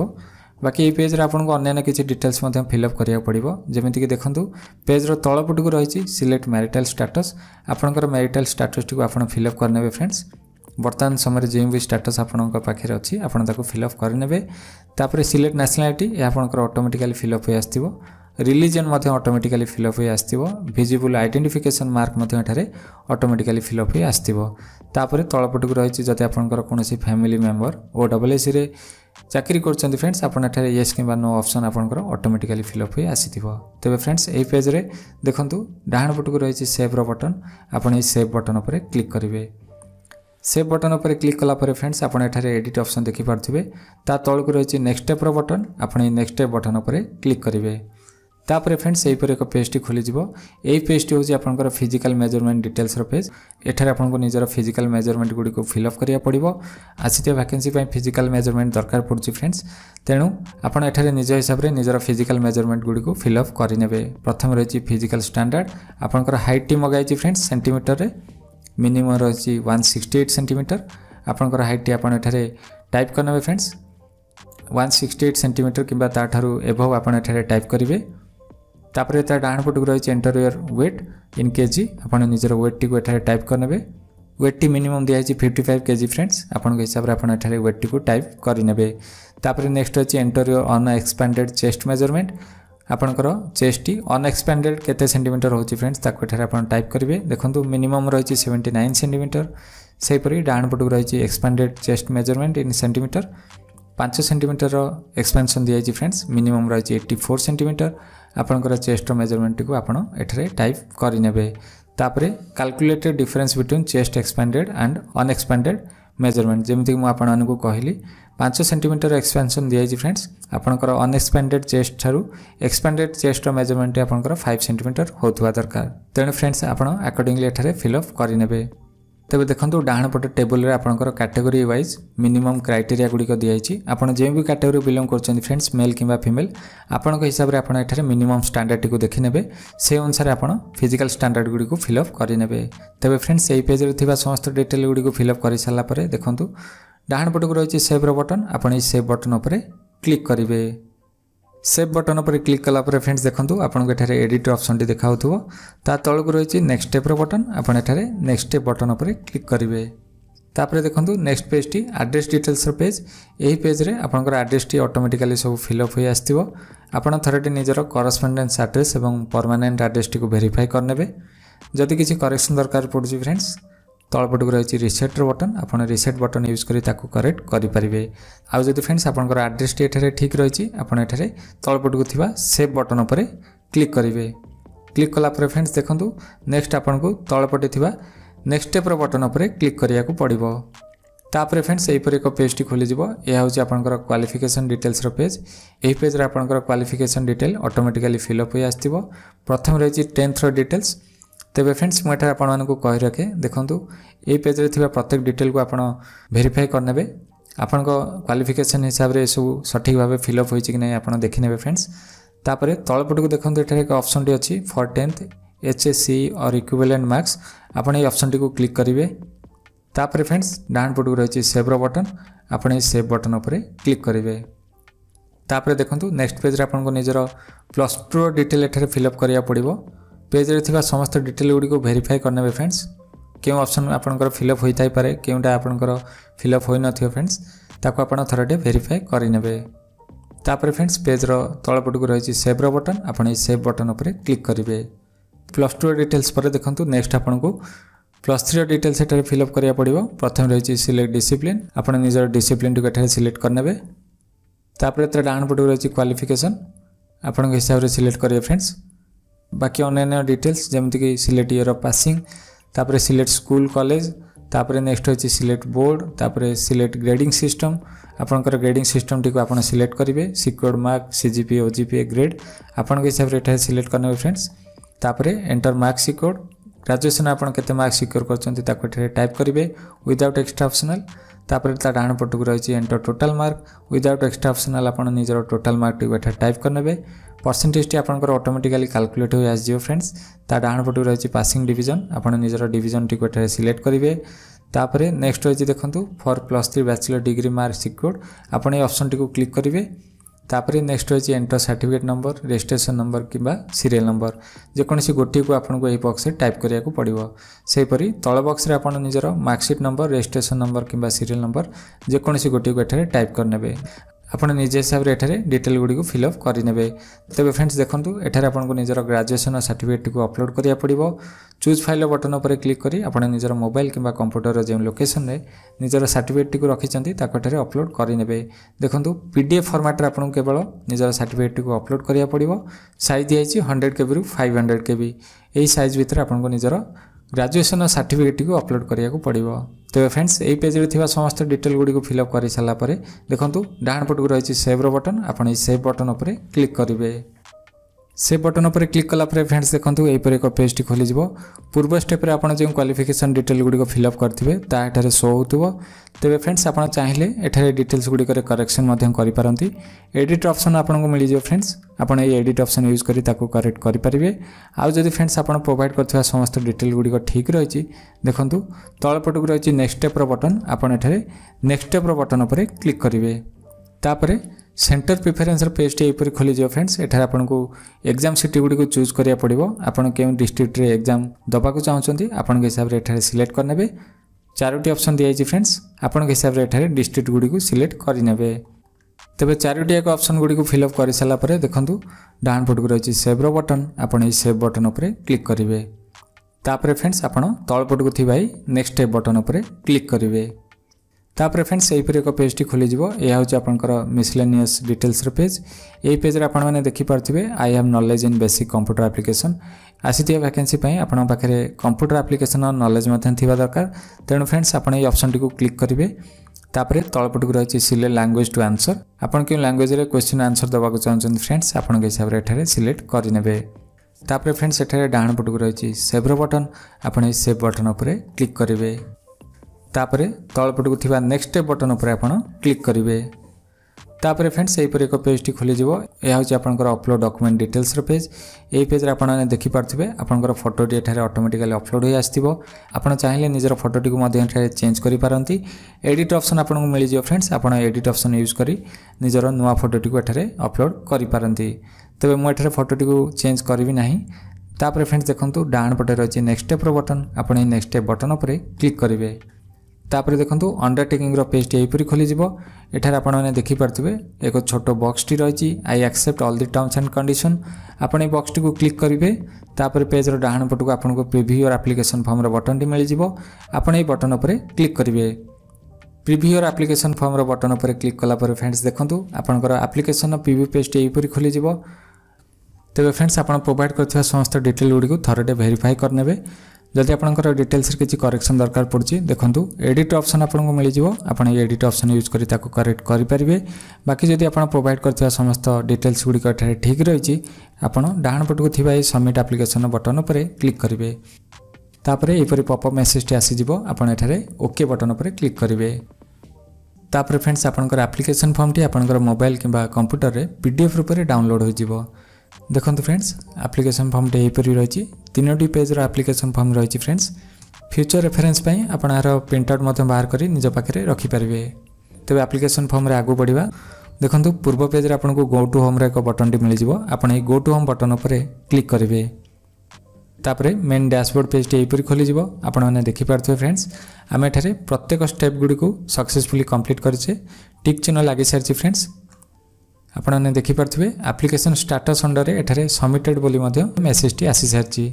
ବାକି ଏହି ପେଜ୍ରେ ଆପଣଙ୍କୁ ଅନ୍ୟାନ୍ୟ କିଛି ଡିଟେଲ୍ସ ମଧ୍ୟ ଫିଲ୍ଅପ୍ କରିବାକୁ ପଡ଼ିବ ଯେମିତିକି ଦେଖନ୍ତୁ ପେଜ୍ର ତଳପଟକୁ ରହିଛି ସିଲେକ୍ଟ ମ୍ୟାରିଟାଲ୍ ଷ୍ଟାଟସ୍ ଆପଣଙ୍କର ମ୍ୟାରିଟାଲ୍ ଷ୍ଟାଟସ୍ଟିକୁ ଆପଣ ଫିଲ୍ଅପ୍ କରିନେବେ ଫ୍ରେଣ୍ଡସ୍ ବର୍ତ୍ତମାନ ସମୟରେ ଯେଉଁ ବି ଷ୍ଟାଟସ୍ ଆପଣଙ୍କ ପାଖରେ ଅଛି ଆପଣ ତାକୁ ଫିଲ୍ଅପ୍ କରିନେବେ ତାପରେ ସିଲେକ୍ଟ ନ୍ୟାସନାଲିଟି ଏହା ଆପଣଙ୍କର ଅଟୋମେଟିକାଲି ଫିଲ୍ଅପ୍ ହୋଇ ଆସିଥିବ ରିଲିଜନ୍ ମଧ୍ୟ ଅଟୋମେଟିକାଲି ଫିଲ୍ଅପ୍ ହୋଇ ଆସିଥିବ ଭିଜିବୁଲ୍ ଆଇଡେଣ୍ଟିଫିକେସନ୍ ମାର୍କ ମଧ୍ୟ ଏଠାରେ ଅଟୋମେଟିକାଲି ଫିଲ୍ଅପ୍ ହୋଇ ଆସିଥିବ ତାପରେ ତଳପଟକୁ ରହିଛି ଯଦି ଆପଣଙ୍କର କୌଣସି ଫ୍ୟାମିଲି ମେମ୍ବର ଓ ଡବ୍ଲୁଏସିରେ ଚାକିରି କରୁଛନ୍ତି ଫ୍ରେଣ୍ଡସ୍ ଆପଣ ଏଠାରେ ୟେସ୍ କିମ୍ବା ନୋ ଅପସନ୍ ଆପଣଙ୍କର ଅଟୋମେଟିକାଲି ଫିଲ୍ଅପ୍ ହୋଇ ଆସିଥିବ ତେବେ ଫ୍ରେଣ୍ଡସ୍ ଏହି ପେଜ୍ରେ ଦେଖନ୍ତୁ ଡାହାଣ ପଟକୁ ରହିଛି ସେଭ୍ର ବଟନ୍ ଆପଣ ଏହି ସେଭ୍ ବଟନ୍ ଉପରେ କ୍ଲିକ୍ କରିବେ সেভ বটন উপরে ক্লিক কলাপরে ফ্রেন্ডস আপনার এখানে এডিট অপসন দেখিপারে তা তলক রয়েছে নেক্সট স্টেপ্র বটন আপনার এই নেক্সট স্টেপ বটন উপরে ক্লিক করবে তাপরে ফ্রেন্ডস এইপরি এক পেজটি খোলিযোগ এই পেজটি হচ্ছে আপনার ফিজিকাল মেজরমেন্ট ডিটেলসর পেজ এখানে আপনার নিজের ফিজিকাল মেজরমেন্ট গুড়ি ফিল অপ করা পড়ব আসিথা ভ্যাকেন্সি ফিজিকাল মেজরমেন্ট দরকার পড়ছে ফ্রেন্ডস তেণু আপনার এখানে নিজ হিসাবে নিজের ফিজিকাল মেজরমেন্ট গুড়ি ফিল অপ করে নেবে প্রথমে রয়েছে ফিজিকাল স্ট্যান্ডার্ড আপনার হাইটটি মগাইছি ফ্রেন্ডস সেটিমিটরের ମିନିମମ୍ ରହିଛି ୱାନ୍ ସିକ୍ସଟି ଏଇଟ୍ ସେଣ୍ଟିମିଟର ଆପଣଙ୍କର ହାଇଟ୍ଟି ଆପଣ ଏଠାରେ ଟାଇପ୍ କରିନେବେ friends one sixty eight centimetre କିମ୍ବା ତା'ଠାରୁ ଏଭବ୍ ଆପଣ ଏଠାରେ ଟାଇପ୍ କରିବେ ତାପରେ ତା ଡାହାଣ ପଟକୁ ରହିଛି ଏଣ୍ଟରିୟର ୱେଟ୍ ଇନ୍ କେଜି ଆପଣ ନିଜର ୱେଟ୍ଟିକୁ ଏଠାରେ ଟାଇପ୍ କରିନେବେ ୱେଟ୍ଟି ମିନିମମ୍ ଦିଆହେଇଛି ଫିଫ୍ଟି ଫାଇଭ୍ କେଜି ଫ୍ରେଣ୍ଡସ୍ ଆପଣଙ୍କ ହିସାବରେ ଆପଣ ଏଠାରେ ୱେଟ୍ଟିକୁ ଟାଇପ୍ କରିନେବେ ତାପରେ ନେକ୍ସଟ ଅଛି ଏଣ୍ଟରିୟର ଅନ୍ ଏକ୍ସପାଣ୍ଡେଡ଼ ଚେଷ୍ଟ ମେଜରମେଣ୍ଟ ଆପଣଙ୍କର ଚେଷ୍ଟଟି ଅନଏକ୍ସପାଣ୍ଡେଡ଼ କେତେ ସେଣ୍ଟିମିଟର ହେଉଛି ଫ୍ରେଣ୍ଡସ୍ ତାକୁ ଏଠାରେ ଆପଣ ଟାଇପ୍ କରିବେ ଦେଖନ୍ତୁ ମିନିମମ୍ ରହିଛି ସେଭେଣ୍ଟି ନାଇନ୍ ସେଣ୍ଟିମିଟର ସେହିପରି ଡାହାଣ ପଟକୁ ରହିଛି expanded chest measurement in centimetre ପାଞ୍ଚ ସେଣ୍ଟିମିଟର ଏକ୍ସପାନ୍ସନ୍ ଦିଆଯାଇଛି ଫ୍ରେଣ୍ଡସ୍ ମିନିମମ୍ ରହିଛି ଏଇଟି ଫୋର୍ ସେଣ୍ଟିମିଟର ଆପଣଙ୍କର ଚେଷ୍ଟର ମେଜରମେଣ୍ଟଟିକୁ ଆପଣ ଏଠାରେ ଟାଇପ୍ କରିନେବେ ତାପରେ calculated difference between chest expanded and unexpanded measurement ଯେମିତିକି ମୁଁ ଆପଣମାନଙ୍କୁ କହିଲି ପାଞ୍ଚ ସେଣ୍ଟିମିଟର ଏକ୍ସପାନ୍ସନ୍ ଦିଆଯାଇଛି ଫ୍ରେଣ୍ଡସ୍ ଆପଣଙ୍କର ଅନଏକ୍ସପାଣ୍ଡେଡ଼ ଚେଷ୍ଟ ଠାରୁ ଏକ୍ସପାଣ୍ଡେଡ଼ ଚେଷ୍ଟର ମେଜରମେଣ୍ଟ ଆପଣଙ୍କର ଫାଇଭ୍ ସେଣ୍ଟିମିଟର ହେଉଥିବା ଦରକାର ତେଣୁ ଫ୍ରେଣ୍ଡସ୍ ଆପଣ ଆକର୍ଡ଼ିଂଲି ଏଠାରେ ଫିଲ୍ଅପ୍ କରିନେବେ ତେବେ ଦେଖନ୍ତୁ ଡାହାଣ ପଟ ଟେବୁଲରେ ଆପଣଙ୍କର କାଟେଗୋରୀ ୱାଇଜ୍ ମିନିମମ୍ କ୍ରାଇଟେରିଆ ଗୁଡ଼ିକ ଦିଆଯାଇଛି ଆପଣ ଯେଉଁ ବି କାଟେଗୋରୀ ବିଲଙ୍ଗ କରୁଛନ୍ତି ଫ୍ରେଣ୍ଡସ୍ ମେଲ୍ କିମ୍ବା ଫିମେଲ୍ ଆପଣଙ୍କ ହିସାବରେ ଆପଣ ଏଠାରେ ମିନିମମ୍ ଷ୍ଟାଣ୍ଡାର୍ଡ଼ଟିକୁ ଦେଖିନେବେ ସେ ଅନୁସାରେ ଆପଣ ଫିଜିକାଲ୍ ଷ୍ଟାଣ୍ଡାର୍ଡ଼ ଗୁଡ଼ିକୁ ଫିଲ୍ଅପ୍ କରିନେବେ ତେବେ ଫ୍ରେଣ୍ଡସ୍ ଏହି ପେଜ୍ରେ ଥିବା ସମସ୍ତ ଡିଟେଲ୍ ଗୁଡ଼ିକୁ ଫିଲ୍ଅପ୍ କରିସାରିଲା ପରେ ଦେଖନ୍ତୁ ଡାହାଣ ପଟକୁ ରହିଛି ସେଭ୍ର ବଟନ୍ ଆପଣ ଏହି ସେଭ୍ ବଟନ୍ ଉପରେ କ୍ଲିକ୍ କରିବେ ସେଭ୍ ବଟନ୍ ଉପରେ କ୍ଲିକ୍ କଲା ପରେ ଫ୍ରେଣ୍ଡସ୍ ଦେଖନ୍ତୁ ଆପଣଙ୍କୁ ଏଠାରେ ଏଡ଼ିଟ୍ ଅପସନ୍ଟି ଦେଖାହେଉଥିବ ତା ତଳକୁ ରହିଛି ନେକ୍ସଟ ଷ୍ଟେପ୍ର ବଟନ୍ ଆପଣ ଏଠାରେ ନେକ୍ସଟ ଷ୍ଟେପ୍ ବଟନ୍ ଉପରେ କ୍ଲିକ୍ କରିବେ ତାପରେ ଦେଖନ୍ତୁ ନେକ୍ସଟ ପେଜ୍ଟି ଆଡ୍ରେସ୍ ଡିଟେଲ୍ସର ପେଜ୍ ଏହି ପେଜ୍ରେ ଆପଣଙ୍କର ଆଡ୍ରେସ୍ଟି ଅଟୋମେଟିକାଲି ସବୁ ଫିଲ୍ଅପ୍ ହୋଇ ଆସିଥିବ ଆପଣ ଥରଟି ନିଜର କରସ୍ପଣ୍ଡେନ୍ସ ଆଡ୍ରେସ୍ ଏବଂ ପରମାନେଣ୍ଟ ଆଡ୍ରେସ୍ଟିକୁ ଭେରିଫାଏ କରିନେବେ ଯଦି କିଛି କରେକ୍ସନ୍ ଦରକାର ପଡ଼ୁଛି ଫ୍ରେଣ୍ଡସ୍ ତଳପଟକୁ ରହିଛି ରିସେଟ୍ର ବଟନ୍ ଆପଣ ରିସେଟ୍ ବଟନ୍ ୟୁଜ୍ କରି ତାକୁ କରେକ୍ଟ କରିପାରିବେ ଆଉ ଯଦି ଫ୍ରେଣ୍ଡସ୍ ଆପଣଙ୍କର ଆଡ୍ରେସ୍ଟି ଏଠାରେ ଠିକ୍ ରହିଛି ଆପଣ ଏଠାରେ ତଳପଟକୁ ଥିବା ସେଭ୍ ବଟନ୍ ଉପରେ କ୍ଲିକ୍ କରିବେ କ୍ଲିକ୍ କଲା ପରେ ଫ୍ରେଣ୍ଡସ୍ ଦେଖନ୍ତୁ ନେକ୍ସଟ ଆପଣଙ୍କୁ ତଳପଟେ ଥିବା ନେକ୍ସଟ ଷ୍ଟେପ୍ର ବଟନ୍ ଉପରେ କ୍ଲିକ୍ କରିବାକୁ ପଡ଼ିବ ତାପରେ ଫ୍ରେଣ୍ଡସ୍ ଏହିପରି ଏକ ପେଜ୍ଟି ଖୋଲିଯିବ ଏହା ହେଉଛି ଆପଣଙ୍କର କ୍ୱାଲିଫିକେସନ୍ ଡିଟେଲ୍ସର ପେଜ୍ ଏହି ପେଜ୍ରେ ଆପଣଙ୍କର କ୍ୱାଲିଫିକେସନ୍ ଡିଟେଲ୍ ଅଟୋମେଟିକାଲି ଫିଲ୍ଅପ୍ ହୋଇ ଆସିଥିବ ପ୍ରଥମେ ରହିଛି ଟେନ୍ଥର ଡିଟେଲ୍ସ तेज फ्रेंड्स मुझे आपँ कही रखे देखो ये पेज प्रत्येक डिटेल को आपड़ भेरीफाए करने आपण क्वाफिकेसन हिसाब से सब सठिक भाव फिलअप हो ना आप देखने फ्रेंड्स तापर तलपट को देखते एक अप्सन टी अच्छी for tenth H S C और इक्विवेलेंट मार्क्स आप अप्सन टी क्लिक करेंगे फ्रेंड्स डाण पट को रही सेव्र बटन आपण सेव बटन उपर क्लिक करेंगे तापर देखो नेक्स्ट पेज आपको निजर प्लस टूर डिटेल एटे फिलअप करा पड़ा পেজরে থাকা সমস্ত ডিটেল গুড়ি ভেরিফাই করে নেবে ফ্রেন্ডস কেউ অপসন আপনার ফিলঅপ হয়ে থাইপরে কেউটা আপনার ফিলঅপ হয়ে নথিব ফ্রেন্ডস তাকে আপনার থরটে ভেরিফাই করে নেবে তাপরে ফ্রেন্ডস পেজর তলপটকু রয়েছে সেভ্র বটন আপনার এই সেভ বটন উপরে ক্লিক করবে প্লস টু ডিটেলস পরে দেখুন নেক্সট আপনার প্লস থ্রি ডিটেল সেটার ফিলঅপ করা পড়ব প্রথমে রয়েছে সিলেক্ট ডিসিপ্লিন আপনার নিজের ডিসিপ্লিনটি এখানে সিলেক্ট করে নেবে তাপরে তার ডান পটকু রয়েছে কোয়ালিফিকেসন আপনার হিসাবে সিলেক্ট করবে ফ্রেন্ডস ବାକି ଅନ୍ୟାନ୍ୟ ଡିଟେଲ୍ସ ଯେମିତିକି ସିଲେଟ୍ ଇୟର୍ ଅଫ୍ ପାସିଂ ତାପରେ ସିଲେଟ୍ ସ୍କୁଲ କଲେଜ ତାପରେ ନେକ୍ସଟ ହେଉଛି ସିଲେକ୍ଟ ବୋର୍ଡ଼ ତାପରେ ସିଲେକ୍ଟ ଗ୍ରେଡ଼ିଂ ସିଷ୍ଟମ୍ ଆପଣଙ୍କର ଗ୍ରେଡ଼ିଂ ସିଷ୍ଟମ୍ଟିକୁ ଆପଣ ସିଲେକ୍ଟ କରିବେ secured mark C G P ଓ ଜି ପି ଏ ଗ୍ରେଡ଼୍ ଆପଣଙ୍କ ହିସାବରେ ଏଠାରେ ସିଲେକ୍ଟ କରିନେବେ ଫ୍ରେଣ୍ଡସ୍ ତାପରେ ଏଣ୍ଟର ମାର୍କ ସିକ୍ୟୁର୍ଡ଼ ଗ୍ରାଜୁଏସନ୍ ଆପଣ କେତେ ମାର୍କ ସିକ୍ୟୁର୍ କରିଛନ୍ତି ତାକୁ ଏଠାରେ ଟାଇପ୍ କରିବେ ୱିଦାଉଟ୍ ଏକ୍ସଟ୍ରା ଅପ୍ସନାଲ୍ ତାପରେ ତା ଡାହାଣ ପଟକୁ ରହିଛି enter total mark without extra optional ଆପଣ ନିଜର ଟୋଟାଲ୍ ମାର୍କଟିକୁ ଏଠାରେ ଟାଇପ୍ କରିନେବେ परसेंटेजटी आपंकर अटोमेटिकाली काल्कुलेट हो आसो फ्रेंड्स ता डाण पटू रही पासिंग डिजन आपड़ निजर डिजन टी एठार सिलेक्ट करेंगे तापर नेक्स्ट रही देखूँ for plus three bachelor degree mark secured आपड़ ये टी क्लिक करेंगे तापर नेक्स्ट रही enter certificate number registration number कि सीरीयल नंबर जेकोसी गोटी को आपको यही बक्स टाइप करा पड़ो सेपरी तल बक्स निजर मार्कसीट नंबर रेजिट्रेसन नंबर कि सीरीयल नंबर जेकोसी गोटी को एठार टाइप करने ଆପଣ ନିଜ ହିସାବରେ ଏଠାରେ ଡିଟେଲ୍ ଗୁଡ଼ିକୁ ଫିଲ୍ଅପ୍ କରିନେବେ ତେବେ ଫ୍ରେଣ୍ଡସ୍ ଦେଖନ୍ତୁ ଏଠାରେ ଆପଣଙ୍କୁ ନିଜର ଗ୍ରାଜୁଏସନ୍ ସାର୍ଟିଫିକେଟ୍ଟିକୁ ଅପଲୋଡ଼ କରିବାକୁ ପଡ଼ିବ ଚୁଜ୍ ଫାଇଲ୍ ବଟନ୍ ଉପରେ କ୍ଲିକ୍ କରି ଆପଣ ନିଜର ମୋବାଇଲ୍ କିମ୍ବା କମ୍ପ୍ୟୁଟରର ଯେଉଁ ଲୋକେସନ୍ରେ ନିଜର ସାର୍ଟିଫିକେଟ୍ଟିକୁ ରଖିଛନ୍ତି ତାକୁ ଏଠାରେ ଅପଲୋଡ଼ କରିନେବେ ଦେଖନ୍ତୁ ପି ଡି ଏଫ୍ ଫର୍ମାଟ୍ରେ ଆପଣଙ୍କୁ କେବଳ ନିଜର ସାର୍ଟିଫିକେଟ୍ଟିକୁ ଅପଲୋଡ଼ କରିବାକୁ ପଡ଼ିବ ସାଇଜ୍ ଦିଆହେଇଛି ହଣ୍ଡ୍ରେଡ଼ କେବିରୁ ଫାଇଭ୍ ହଣ୍ଡ୍ରେଡ଼ କେବି ଏହି ସାଇଜ୍ ଭିତରେ ଆପଣଙ୍କୁ ନିଜର ଗ୍ରାଜୁଏସନ୍ ସାର୍ଟିଫିକେଟ୍କୁ ଅପଲୋଡ଼ କରିବାକୁ ପଡ଼ିବ ତେବେ ଫ୍ରେଣ୍ଡସ୍ ଏହି ପେଜ୍ରେ ଥିବା ସମସ୍ତ ଡିଟେଲ୍ ଗୁଡ଼ିକୁ ଫିଲ୍ଅପ୍ କରିସାରିଲା ପରେ ଦେଖନ୍ତୁ ଡାହାଣ ପଟକୁ ରହିଛି ସେଭ୍ର ବଟନ୍ ଆପଣ ଏହି ସେଭ୍ ବଟନ୍ ଉପରେ କ୍ଲିକ୍ କରିବେ ସେ ବଟନ୍ ଉପରେ କ୍ଲିକ୍ କଲା ପରେ ଫ୍ରେଣ୍ଡସ୍ ଦେଖନ୍ତୁ ଏହିପରି ଏକ ପେଜ୍ଟି ଖୋଲିଯିବ ପୂର୍ବ ଷ୍ଟେପ୍ରେ ଆପଣ ଯେଉଁ କ୍ୱାଲିଫିକେସନ୍ ଡିଟେଲ୍ ଗୁଡ଼ିକ ଫିଲ୍ଅପ୍ କରିଥିବେ ତାହା ଏଠାରେ ଶୋ ହେଉଥିବ ତେବେ ଫ୍ରେଣ୍ଡସ୍ ଆପଣ ଚାହିଁଲେ ଏଠାରେ ଡିଟେଲ୍ସ ଗୁଡ଼ିକରେ କରେକ୍ସନ୍ ମଧ୍ୟ କରିପାରନ୍ତି ଏଡ଼ିଟ୍ ଅପସନ୍ ଆପଣଙ୍କୁ ମିଳିଯିବ ଫ୍ରେଣ୍ଡସ୍ ଆପଣ ଏଇ ଏଡ଼ିଟ୍ ଅପସନ୍ ୟୁଜ୍ କରି ତାକୁ କରେକ୍ଟ କରିପାରିବେ ଆଉ ଯଦି ଫ୍ରେଣ୍ଡସ୍ ଆପଣ ପ୍ରୋଭାଇଡ଼ କରିଥିବା ସମସ୍ତ ଡିଟେଲ୍ ଗୁଡ଼ିକ ଠିକ୍ ରହିଛି ଦେଖନ୍ତୁ ତଳପଟକୁ ରହିଛି ନେକ୍ସଟ ଷ୍ଟେପ୍ର ବଟନ୍ ଆପଣ ଏଠାରେ ନେକ୍ସଟ ଷ୍ଟେପ୍ର ବଟନ୍ ଉପରେ କ୍ଲିକ୍ କରିବେ ତାପରେ ସେଣ୍ଟର ପ୍ରିଫରେନ୍ସର ପେଜ୍ଟି ଏହିପରି ଖୋଲିଯିବ ଫ୍ରେଣ୍ଡସ୍ ଏଠାରେ ଆପଣଙ୍କୁ ଏକ୍ଜାମ୍ ସିଟ୍ଗୁଡ଼ିକୁ ଚୁଜ୍ କରିବାକୁ ପଡ଼ିବ ଆପଣ କେଉଁ ଡିଷ୍ଟ୍ରିକ୍ଟରେ ଏକ୍ଜାମ୍ ଦେବାକୁ ଚାହୁଁଛନ୍ତି ଆପଣଙ୍କ ହିସାବରେ ଏଠାରେ ସିଲେକ୍ଟ କରିନେବେ ଚାରୋଟି ଅପସନ୍ ଦିଆଯାଇଛି ଫ୍ରେଣ୍ଡସ୍ ଆପଣଙ୍କ ହିସାବରେ ଏଠାରେ ଡିଷ୍ଟ୍ରିକ୍ଟଗୁଡ଼ିକୁ ସିଲେକ୍ଟ କରିନେବେ ତେବେ ଚାରୋଟିଯାକ ଅପସନ୍ଗୁଡ଼ିକୁ ଫିଲ୍ଅପ୍ କରିସାରିଲା ପରେ ଦେଖନ୍ତୁ ଡାହାଣ ପଟକୁ ରହିଛି ସେଭ୍ର ବଟନ୍ ଆପଣ ଏହି ସେଭ୍ ବଟନ୍ ଉପରେ କ୍ଲିକ୍ କରିବେ ତାପରେ ଫ୍ରେଣ୍ଡସ୍ ଆପଣ ତଳପଟକୁ ଥିବା ଏହି ନେକ୍ସଟ ଷ୍ଟେପ୍ ବଟନ୍ ଉପରେ କ୍ଲିକ୍ କରିବେ তাপরে ফ্রেন্ডস এইপরি এক পেজটি খোলিযোগ ଏହା ହେଉଛି ଆପଣଙ୍କର ମିସଲେନିୟସ୍ ଡିଟେଲ୍ସର ପେଜ୍ ଏହି ପେଜ୍ରେ ଆପଣମାନେ ଦେଖିପାରୁଥିବେ I have knowledge in basic computer application ଆସିଥିବା ଭ୍ୟାକେନ୍ସି ପାଇଁ ଆପଣଙ୍କ ପାଖରେ କମ୍ପ୍ୟୁଟର ଆପ୍ଲିକେସନ୍ର ନଲେଜ୍ ମଧ୍ୟ ଥିବା ଦରକାର ତେଣୁ ଫ୍ରେଣ୍ଡସ୍ ଆପଣ ଏହି ଅପସନ୍ଟିକୁ କ୍ଲିକ୍ କରିବେ ତାପରେ ତଳପଟକୁ ରହିଛି ସିଲେକ୍ଟ ଲାଙ୍ଗୁଏଜ୍ ଟୁ ଆନ୍ସର୍ ଆପଣ କେଉଁ ଲାଙ୍ଗୁଏଜ୍ରେ କ୍ୱେଶ୍ଚିନ୍ ଆନ୍ସର୍ ଦେବାକୁ ଚାହୁଁଛନ୍ତି ଫ୍ରେଣ୍ଡସ୍ ଆପଣଙ୍କ ହିସାବରେ ଏଠାରେ ସିଲେକ୍ଟ କରିନେବେ ତାପରେ ଫ୍ରେଣ୍ଡସ୍ ଏଠାରେ ଡାହାଣ ପଟକୁ ରହିଛି ସେଭ୍ର ବଟନ୍ ଆପଣ ଏହି ସେଭ୍ ବଟନ୍ ଉପରେ କ୍ଲିକ୍ କରିବେ ତାପରେ ତଳପଟକୁ ଥିବା ନେକ୍ସଟ ବଟନ୍ ଉପରେ ଆପଣ କ୍ଲିକ୍ କରିବେ ତାପରେ ଫ୍ରେଣ୍ଡ ସେହିପରି ଏକ ପେଜ୍ଟି ଖୋଲିଯିବ ଏହା ହେଉଛି ଆପଣଙ୍କର ଅପଲୋଡ଼ ଡକୁମେଣ୍ଟ ଡିଟେଲ୍ସର ପେଜ୍ ଏହି ପେଜ୍ରେ ଆପଣମାନେ ଦେଖିପାରୁଥିବେ ଆପଣଙ୍କର ଫଟୋଟି ଏଠାରେ ଅଟୋମେଟିକାଲି ଅପଲୋଡ଼ ହୋଇ ଆସିଥିବ ଆପଣ ଚାହିଁଲେ ନିଜର ଫଟୋଟିକୁ ମଧ୍ୟ ଏଠାରେ ଚେଞ୍ଜ କରିପାରନ୍ତି ଏଡ଼ିଟ୍ ଅପସନ୍ ଆପଣଙ୍କୁ ମିଳିଯିବ ଫ୍ରେଣ୍ଡସ୍ ଆପଣ ଏଡ଼ିଟ୍ ଅପସନ୍ ୟୁଜ୍ କରି ନିଜର ନୂଆ ଫଟୋଟିକୁ ଏଠାରେ ଅପଲୋଡ଼ କରିପାରନ୍ତି ତେବେ ମୁଁ ଏଠାରେ ଫଟୋଟିକୁ ଚେଞ୍ଜ କରିବି ନାହିଁ ତାପରେ ଫ୍ରେଣ୍ଡସ୍ ଦେଖନ୍ତୁ ଡାହାଣ ପଟେ ରହିଛି ନେକ୍ସଟ ଷ୍ଟେପ୍ର ବଟନ୍ ଆପଣ ଏହି ନେକ୍ସଟ ଷ୍ଟେପ୍ ବଟନ୍ ଉପରେ କ୍ଲିକ୍ କରିବେ ତାପରେ ଦେଖନ୍ତୁ ଅଣ୍ଡରଟେକିଂର ପେଜ୍ ଏହିପରି ଖୋଲିଯିବ ଏଠାରେ ଆପଣମାନେ ଦେଖିପାରୁଥିବେ ଏକ ଛୋଟ ବକ୍ସଟି ରହିଛି I accept all the terms and condition ଆପଣ ଏହି ବକ୍ସଟିକୁ କ୍ଲିକ୍ କରିବେ ତାପରେ ପେଜ୍ର ଡାହାଣ ପଟକୁ ଆପଣଙ୍କୁ ପ୍ରିଭିଓର ଆପ୍ଲିକେସନ୍ ଫର୍ମର ବଟନ୍ଟି ମିଳିଯିବ ଆପଣ ଏହି ବଟନ୍ ଉପରେ କ୍ଲିକ୍ କରିବେ ପ୍ରିଭିଓର ଆପ୍ଲିକେସନ୍ ଫର୍ମର ବଟନ୍ ଉପରେ କ୍ଲିକ୍ କଲା ପରେ ଫ୍ରେଣ୍ଡସ୍ ଦେଖନ୍ତୁ ଆପଣଙ୍କର ଆପ୍ଲିକେସନ୍ର ପିଭି ପେଜ୍ଟି ଏହିପରି ଖୋଲିଯିବ ତେବେ ଫ୍ରେଣ୍ଡସ୍ ଆପଣ ପ୍ରୋଭାଇଡ଼ କରିଥିବା ସମସ୍ତ ଡିଟେଲ୍ ଗୁଡ଼ିକୁ ଥରଟେ ଭେରିଫାଏ କରିନେବେ ଯଦି ଆପଣଙ୍କର ଡିଟେଲ୍ସରେ କିଛି କରେକ୍ସନ୍ ଦରକାର ପଡ଼ୁଛି ଦେଖନ୍ତୁ ଏଡ଼ିଟ୍ ଅପସନ୍ ଆପଣଙ୍କୁ ମିଳିଯିବ ଆପଣ ଏଇ ଏଡ଼ିଟ୍ ଅପସନ୍ ୟୁଜ୍ କରି ତାକୁ କରେକ୍ଟ କରିପାରିବେ ବାକି ଯଦି ଆପଣ ପ୍ରୋଭାଇଡ଼ କରିଥିବା ସମସ୍ତ ଡିଟେଲ୍ସ ଗୁଡ଼ିକ ଏଠାରେ ଠିକ୍ ରହିଛି ଆପଣ ଡାହାଣ ପଟକୁ ଥିବା ଏହି ସବମିଟ୍ ଆପ୍ଲିକେସନ୍ ବଟନ୍ ଉପରେ କ୍ଲିକ୍ କରିବେ ତାପରେ ଏହିପରି ପପଅପ୍ ମେସେଜଟି ଆସିଯିବ ଆପଣ ଏଠାରେ ଓକେ ବଟନ୍ ଉପରେ କ୍ଲିକ୍ କରିବେ ତାପରେ ଫ୍ରେଣ୍ଡସ୍ ଆପଣଙ୍କର ଆପ୍ଲିକେସନ୍ ଫର୍ମଟି ଆପଣଙ୍କର ମୋବାଇଲ୍ କିମ୍ବା କମ୍ପ୍ୟୁଟରରେ ପି ଡି ଏଫ୍ ରୂପରେ ଡାଉନଲୋଡ଼୍ ହୋଇଯିବ দেখুন ফ্রেন্ডস আপ্লিকেসন ফর্মটি এইপরি রয়েছে তিনোটি পেজর আপ্লিকেসন ফর্ম রয়েছে ফ্রেন্ডস ফ্যুচর রেফরেন্স আপনার এর প্রিন্ট আউট বাহার করে নিজ পাখে রখিপারে তবে আপ্লিকেসন ফর্মে আগু বড়া দেখুন পূর্ব পেজরে আপনার গো টু হোম্রে এক বটনটি মিলিযোগ আপনার এই গো টু হোম বটন উপরে ক্লিক করবে তাপরে মেন ড্যাশবোর্ড পেজটি এইপরি খোলিযোগ আপনার দেখিপারে ফ্রেন্ডস আমি এখানে প্রত্যেক স্টেপ গুড়ি সকসেসফুলি কমপ্লিট করেছে টিক চিহ্ন লাগি সারিছে ফ্রেন্ডস ଆପଣମାନେ ଦେଖିପାରୁଥିବେ ଆପ୍ଲିକେସନ୍ ଷ୍ଟାଟସ୍ ଅଣ୍ଡରରେ ଏଠାରେ ସବମିଟେଡ଼୍ ବୋଲି ମଧ୍ୟ ମେସେଜଟି ଆସିସାରିଛି